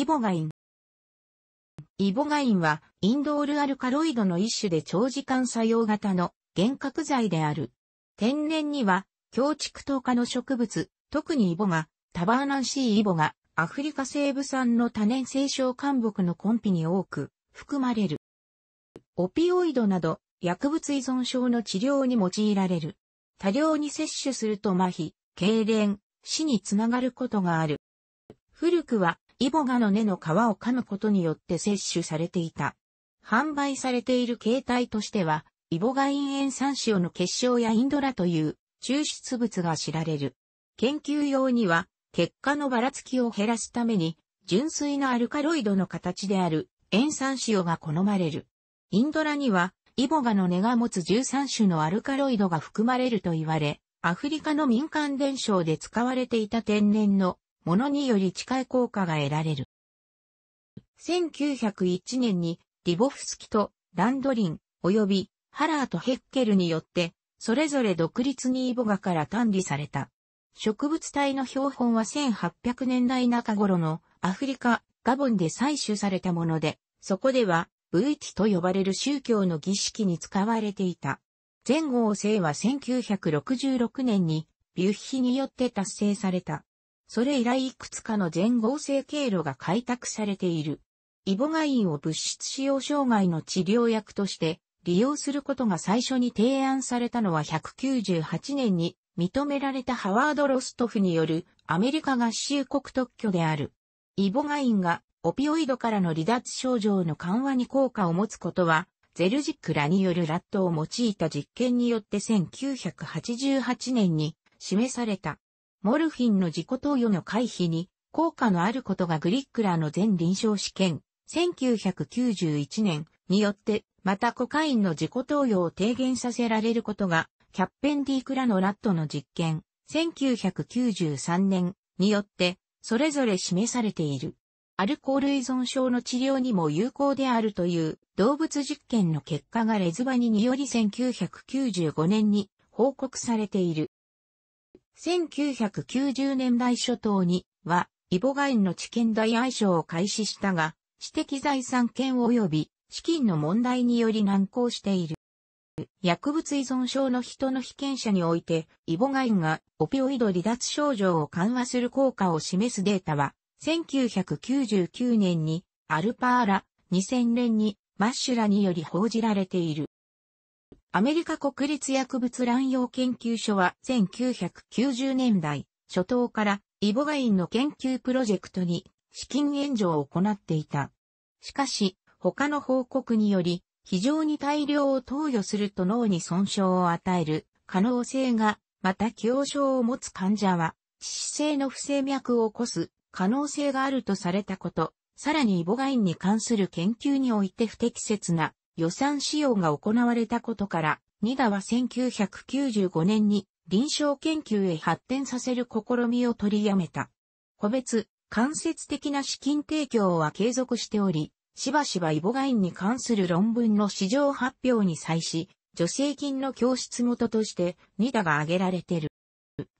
イボガイン。イボガインは、インドールアルカロイドの一種で長時間作用型の幻覚剤である。天然には、強畜糖化の植物、特にイボが、タバーナンシーイボが、アフリカ西部産の多年生小灌木のコンピに多く含まれる。オピオイドなど、薬物依存症の治療に用いられる。多量に摂取すると麻痺、痙攣、死につながることがある。古くはイボガの根の皮を噛むことによって摂取されていた。販売されている形態としては、イボガイン塩酸塩の結晶やインドラという抽出物が知られる。研究用には、結果のばらつきを減らすために、純粋なアルカロイドの形である塩酸塩が好まれる。インドラには、イボガの根が持つ13種のアルカロイドが含まれると言われ、アフリカの民間伝承で使われていた天然のものにより近い効果が得られる。1901年にリボフスキとランドリン及びハラーとヘッケルによってそれぞれ独立にイボガから単理された。植物体の標本は1800年代中頃のアフリカ、ガボンで採取されたもので、そこではブイティと呼ばれる宗教の儀式に使われていた。前後生は1966年にビュッヒによって達成された。それ以来いくつかの全合成経路が開拓されている。イボガインを物質使用障害の治療薬として利用することが最初に提案されたのは198年に認められたハワード・ロストフによるアメリカ合衆国特許である。イボガインがオピオイドからの離脱症状の緩和に効果を持つことは、ゼルジックらによるラットを用いた実験によって1988年に示された。モルフィンの自己投与の回避に効果のあることがグリックラーの全臨床試験、1991年によって、またコカインの自己投与を低減させられることが、キャッペンディークラのラットの実験、1993年によって、それぞれ示されている。アルコール依存症の治療にも有効であるという動物実験の結果がレズバニにより1995年に報告されている。1990年代初頭には、イボガインの知見代愛称を開始したが、私的財産権及び資金の問題により難航している。薬物依存症の人の被験者において、イボガインがオピオイド離脱症状を緩和する効果を示すデータは、1999年にアルパーラ、2000年にマッシュラにより報じられている。アメリカ国立薬物乱用研究所は1990年代初頭からイボガインの研究プロジェクトに資金援助を行っていた。しかし、他の報告により、非常に大量を投与すると脳に損傷を与える可能性が、また強症を持つ患者は、致死性の不整脈を起こす可能性があるとされたこと、さらにイボガインに関する研究において不適切な予算使用が行われたことから、ニダは1995年に臨床研究へ発展させる試みを取りやめた。個別、間接的な資金提供は継続しており、しばしばイボガインに関する論文の市場発表に際し、助成金の教室元としてニダが挙げられてる。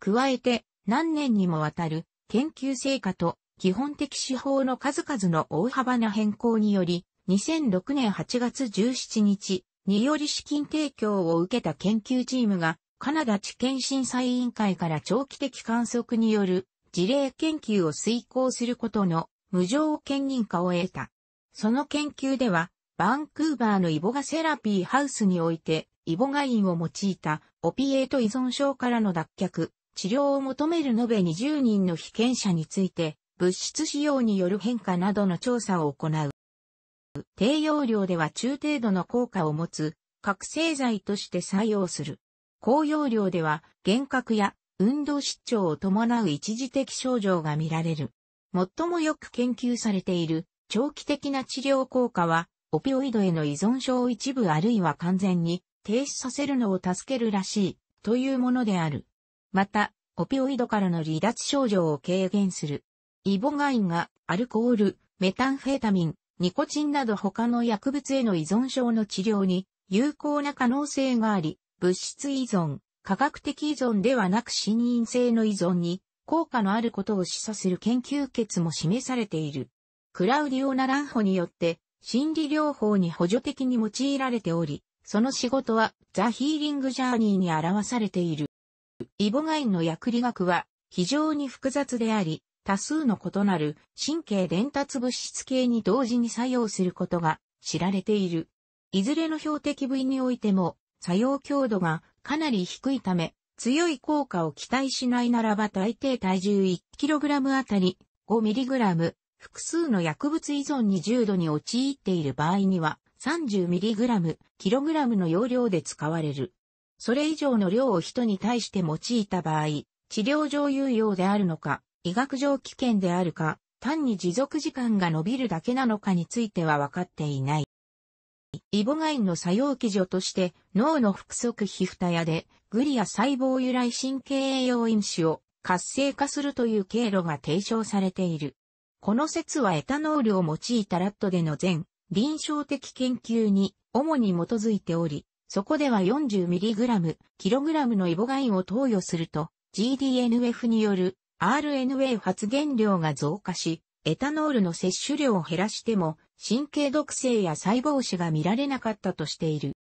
加えて、何年にもわたる研究成果と基本的手法の数々の大幅な変更により、2006年8月17日により資金提供を受けた研究チームが、カナダ地検審査委員会から長期的観測による事例研究を遂行することの無条件認可を得た。その研究では、バンクーバーのイボガセラピーハウスにおいて、イボガインを用いたオピエート依存症からの脱却、治療を求める延べ20人の被験者について、物質使用による変化などの調査を行う。低用量では中程度の効果を持つ、覚醒剤として採用する。高用量では、幻覚や運動失調を伴う一時的症状が見られる。最もよく研究されている長期的な治療効果は、オピオイドへの依存症を一部あるいは完全に停止させるのを助けるらしいというものである。また、オピオイドからの離脱症状を軽減する。イボガインがアルコール、メタンフェタミン、ニコチンなど他の薬物への依存症の治療に有効な可能性があり、物質依存、科学的依存ではなく心因性の依存に効果のあることを示唆する研究結も示されている。クラウディオ・ナランホによって心理療法に補助的に用いられており、その仕事はザ・ヒーリング・ジャーニーに表されている。イボガインの薬理学は非常に複雑であり、多数の異なる神経伝達物質系に同時に作用することが知られている。いずれの標的部位においても作用強度がかなり低いため、強い効果を期待しないならば大抵体重 1kg あたり 5mg、複数の薬物依存に重度に陥っている場合には 30mg、kg の容量で使われる。それ以上の量を人に対して用いた場合、治療上有用であるのか、医学上危険であるか、単に持続時間が伸びるだけなのかについては分かっていない。イボガインの作用基準として脳の腹側皮蓋ヤでグリア細胞由来神経栄養因子を活性化するという経路が提唱されている。この説はエタノールを用いたラットでの全臨床的研究に主に基づいており、そこでは 40mg、kg のイボガインを投与すると GDNF による RNA 発現量が増加し、エタノールの摂取量を減らしても、神経毒性や細胞死が見られなかったとしている。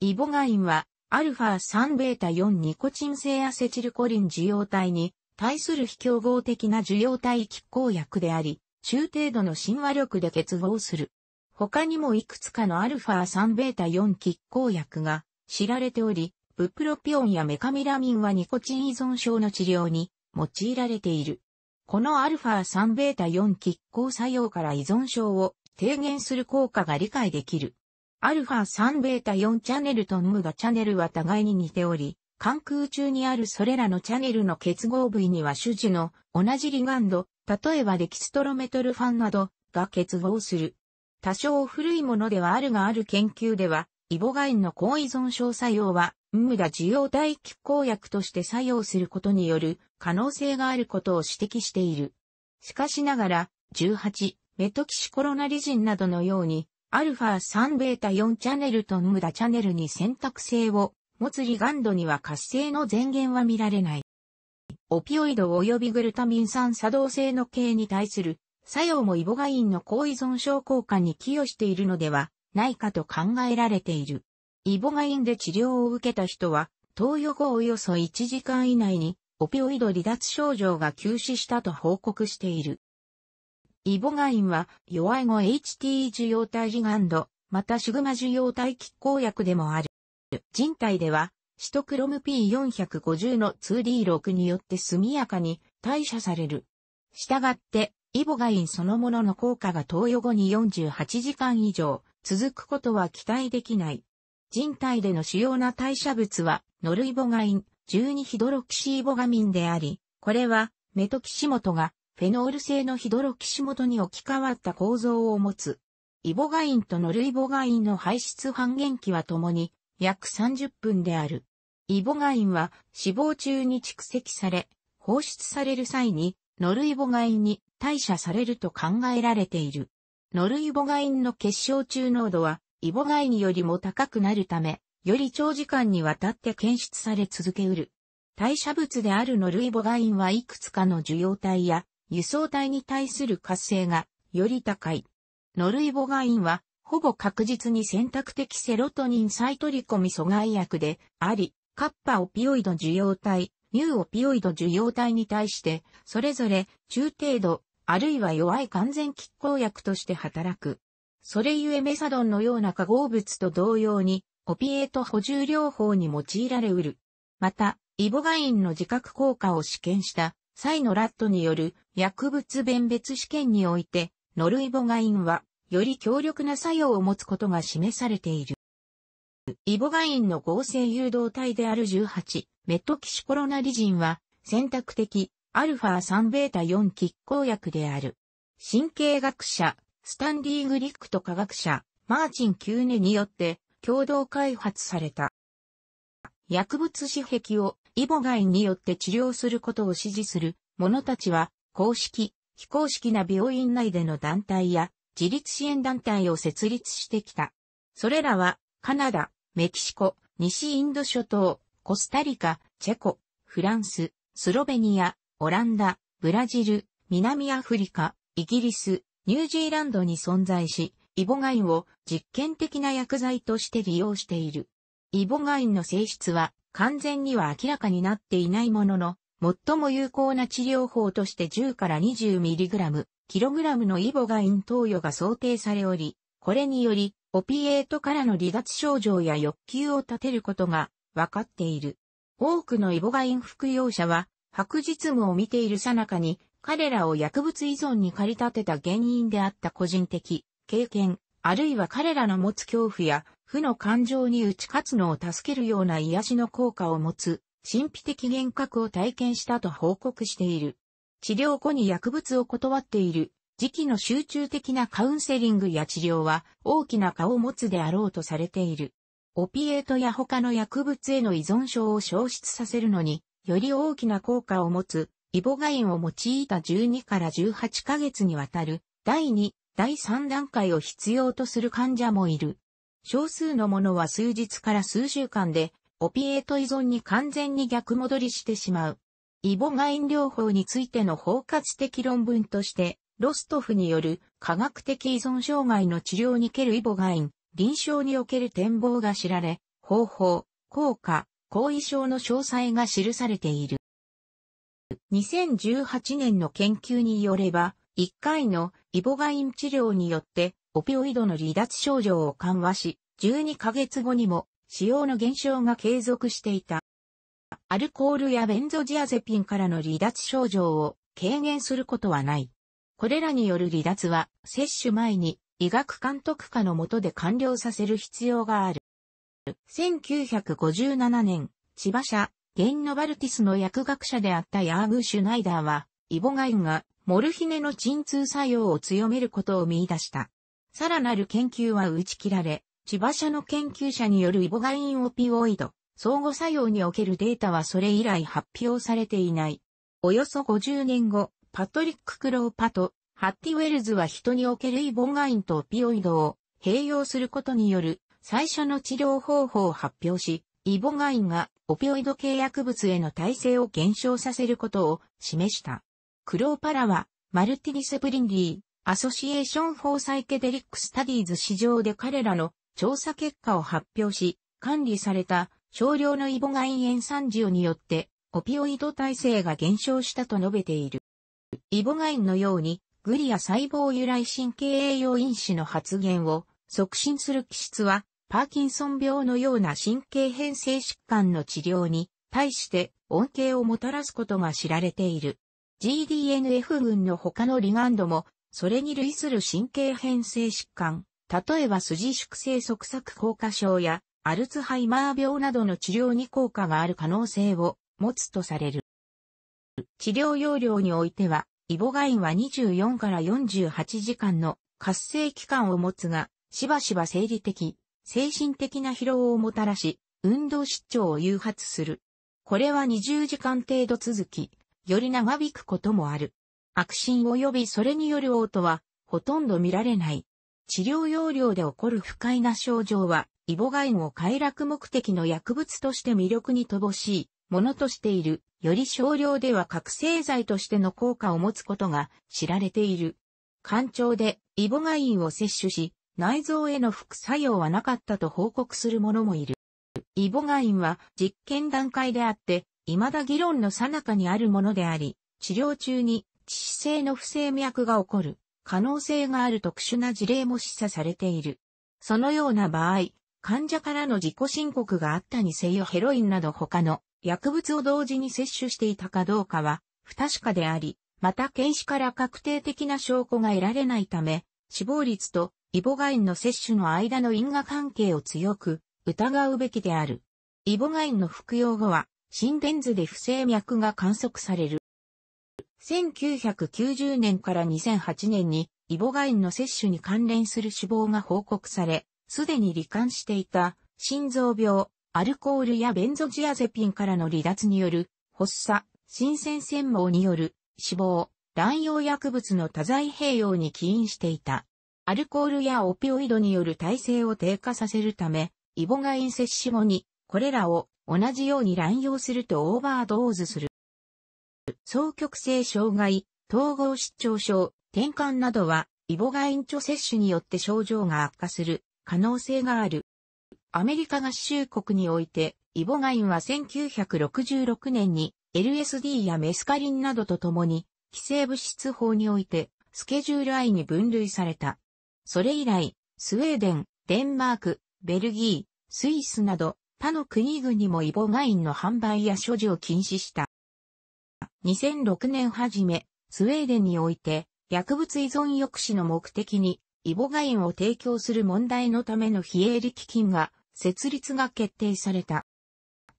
イボガインは、アルファ3ベータ4ニコチン性アセチルコリン受容体に対する非競合的な受容体拮抗薬であり、中程度の神話力で結合する。他にもいくつかのアルファ3ベータ4拮抗薬が知られており、ブプロピオンやメカミラミンはニコチン依存症の治療に用いられている。この α3 ベータ4拮抗作用から依存症を低減する効果が理解できる。α3 ベータ4チャネルとムガチャネルは互いに似ており、関空中にあるそれらのチャネルの結合部位には種子の同じリガンド、例えばデキストロメトルファンなどが結合する。多少古いものではあるがある研究では、イボガインの高依存症作用は無駄需要大気公約として作用することによる可能性があることを指摘している。しかしながら、18、メトキシコロナリジンなどのように、アルファ3ベータ4チャンネルと無駄チャンネルに選択性を持つリガンドには活性の前言は見られない。オピオイド及びグルタミン酸作動性の系に対する作用もイボガインの高依存症効果に寄与しているのではないかと考えられている。イボガインで治療を受けた人は、投与後およそ1時間以内に、オピオイド離脱症状が休止したと報告している。イボガインは、弱い後 HT 受容体リガンド、またシグマ受容体拮抗薬でもある。人体では、シトクロム P450 の 2D6 によって速やかに代謝される。したがって、イボガインそのものの効果が投与後に48時間以上続くことは期待できない。人体での主要な代謝物は、ノルイボガイン、12ヒドロキシーボガミンであり、これは、メトキシモトが、フェノール製のヒドロキシモトに置き換わった構造を持つ。イボガインとノルイボガインの排出半減期はともに、約30分である。イボガインは脂肪中に蓄積され、放出される際にノルイボガインに代謝されると考えられている。ノルイボガインの結晶中濃度はイボガイによりも高くなるため、より長時間にわたって検出され続けうる。代謝物であるノルイボガインはいくつかの受容体や輸送体に対する活性がより高い。ノルイボガインはほぼ確実に選択的セロトニンサイトリコミ阻害薬であり、カッパオピオイド受容体、ニューオピオイド受容体に対して、それぞれ中程度、あるいは弱い完全拮抗薬として働く。それゆえメサドンのような化合物と同様に、オピエート補充療法に用いられうる。また、イボガインの自覚効果を試験した際のラットによる薬物弁別試験において、ノルイボガインは、より強力な作用を持つことが示されている。イボガインの合成誘導体である18、メトキシコロナリジンは、選択的、アルファ3ベータ4拮抗薬である。神経学者、スタンリー・グリックと科学者、マーチン・キューネによって共同開発された。薬物死壁をイボガイによって治療することを支持する者たちは、公式、非公式な病院内での団体や自立支援団体を設立してきた。それらは、カナダ、メキシコ、西インド諸島、コスタリカ、チェコ、フランス、スロベニア、オランダ、ブラジル、南アフリカ、イギリス、ニュージーランドに存在し、イボガインを実験的な薬剤として利用している。イボガインの性質は完全には明らかになっていないものの、最も有効な治療法として10から 20mg、kg のイボガイン投与が想定されおり、これにより、オピエートからの離脱症状や欲求を立てることが分かっている。多くのイボガイン服用者は、白日夢を見ているさなかに彼らを薬物依存に駆り立てた原因であった個人的経験、あるいは彼らの持つ恐怖や負の感情に打ち勝つのを助けるような癒しの効果を持つ神秘的幻覚を体験したと報告している。治療後に薬物を断っている時期の集中的なカウンセリングや治療は大きな顔を持つであろうとされている。オピエートや他の薬物への依存症を消失させるのに、より大きな効果を持つイボガインを用いた12から18ヶ月にわたる第2、第3段階を必要とする患者もいる。少数のものは数日から数週間で、オピエート依存に完全に逆戻りしてしまう。イボガイン療法についての包括的論文として、ロストフによる科学的依存障害の治療におけるイボガイン、臨床における展望が知られ、方法、効果、後遺症の詳細が記されている。2018年の研究によれば、1回のイボガイン治療によって、オピオイドの離脱症状を緩和し、12ヶ月後にも使用の減少が継続していた。アルコールやベンゾジアゼピンからの離脱症状を軽減することはない。これらによる離脱は、接種前に医学監督下の下で完了させる必要がある。1957年、千葉社ゲンノバルティスの薬学者であったヤーグ・シュナイダーは、イボガインがモルヒネの鎮痛作用を強めることを見出した。さらなる研究は打ち切られ、千葉社の研究者によるイボガインオピオイド、相互作用におけるデータはそれ以来発表されていない。およそ50年後、パトリック・クローパと、ハッティ・ウェルズは人におけるイボガインとオピオイドを併用することによる最初の治療方法を発表し、イボガインがオピオイド契約物への耐性を減少させることを示した。クローパラは、マルティニス・ブリンディ、アソシエーション・フォー・サイケデリック・スタディーズ市場で彼らの調査結果を発表し、管理された少量のイボガイン塩酸塩によって、オピオイド耐性が減少したと述べている。イボガインのように、グリア細胞由来神経栄養因子の発現を促進する気質は、パーキンソン病のような神経変性疾患の治療に対して恩恵をもたらすことが知られている。GDNF 群の他のリガンドも、それに類する神経変性疾患、例えば筋縮性側索硬化症やアルツハイマー病などの治療に効果がある可能性を持つとされる。治療要領においては、イボガインは24から48時間の活性期間を持つが、しばしば生理的、精神的な疲労をもたらし、運動失調を誘発する。これは20時間程度続き、より長引くこともある。悪心及びそれによる嘔吐は、ほとんど見られない。治療要領で起こる不快な症状は、イボガインを快楽目的の薬物として魅力に乏しいものとしている、より少量では覚醒剤としての効果を持つことが知られている。肝腸でイボガインを摂取し、内臓への副作用はなかったと報告する者もいる。イボガインは実験段階であって、未だ議論の最中にあるものであり、治療中に致死性の不正脈が起こる可能性がある特殊な事例も示唆されている。そのような場合、患者からの自己申告があったにせよヘロインなど他の薬物を同時に摂取していたかどうかは不確かであり、また検視から確定的な証拠が得られないため、死亡率とイボガインの摂取の間の因果関係を強く疑うべきである。イボガインの服用後は、心電図で不整脈が観測される。1990年から2008年に、イボガインの摂取に関連する死亡が報告され、すでに罹患していた、心臓病、アルコールやベンゾジアゼピンからの離脱による、発作、新鮮繊毛による、死亡、乱用薬物の多剤併用に起因していた。アルコールやオピオイドによる耐性を低下させるため、イボガイン摂取後に、これらを同じように乱用するとオーバードーズする。双極性障害、統合失調症、転換などは、イボガイン著接摂取によって症状が悪化する可能性がある。アメリカ合衆国において、イボガインは1966年に LSD やメスカリンなどとともに、規制物質法において、スケジュール I に分類された。それ以来、スウェーデン、デンマーク、ベルギー、スイスなど、他の国々もイボガインの販売や所持を禁止した。2006年初め、スウェーデンにおいて、薬物依存抑止の目的に、イボガインを提供する問題のための非営利基金が、設立が決定された。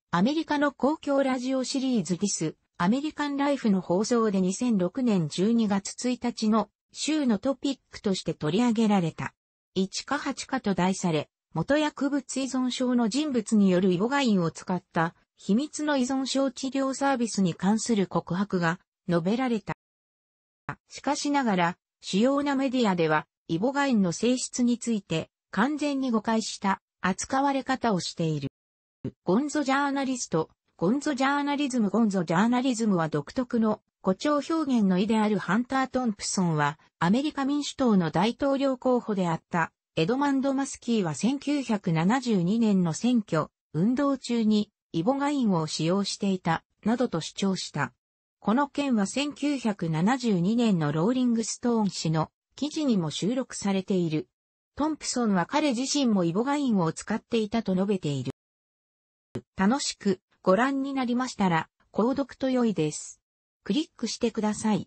アメリカの公共ラジオシリーズディス、アメリカンライフの放送で2006年12月1日の州のトピックとして取り上げられた。1か8かと題され、元薬物依存症の人物によるイボガインを使った秘密の依存症治療サービスに関する告白が述べられた。しかしながら、主要なメディアでは、イボガインの性質について完全に誤解した扱われ方をしている。ゴンゾジャーナリスト、ゴンゾジャーナリズムゴンゾジャーナリズムは独特の誇張表現の意であるハンター・トンプソンは、アメリカ民主党の大統領候補であった、エドマンド・マスキーは1972年の選挙、運動中に、イボガインを使用していた、などと主張した。この件は1972年のローリングストーン氏の記事にも収録されている。トンプソンは彼自身もイボガインを使っていたと述べている。楽しくご覧になりましたら、購読と良いです。クリックしてください。